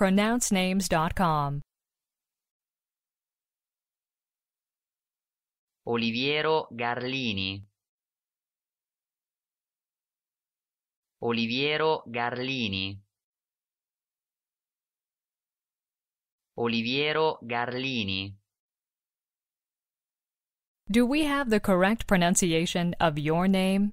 pronouncenames.com. Oliviero Garlini. Oliviero Garlini. Oliviero Garlini. Do we have the correct pronunciation of your name?